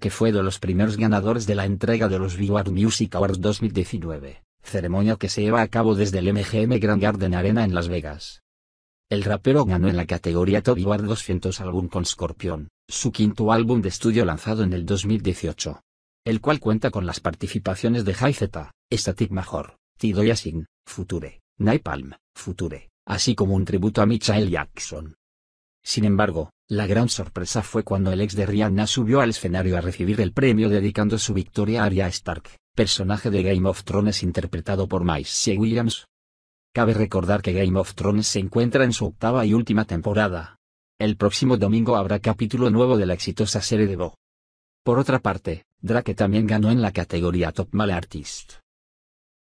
que fue de los primeros ganadores de la entrega de los Billboard Music Awards 2019, ceremonia que se lleva a cabo desde el MGM Grand Garden Arena en Las Vegas. El rapero ganó en la categoría Top Billboard 200 álbum con Scorpion, su quinto álbum de estudio lanzado en el 2018. El cual cuenta con las participaciones de Jay Z, Static Major, Tido Yasin, Future, Palm, Future, así como un tributo a Michael Jackson. Sin embargo, la gran sorpresa fue cuando el ex de Rihanna subió al escenario a recibir el premio dedicando su victoria a Arya Stark, personaje de Game of Thrones interpretado por Maisie Williams. Cabe recordar que Game of Thrones se encuentra en su octava y última temporada. El próximo domingo habrá capítulo nuevo de la exitosa serie de Bo. Por otra parte, Drake también ganó en la categoría Top Male Artist.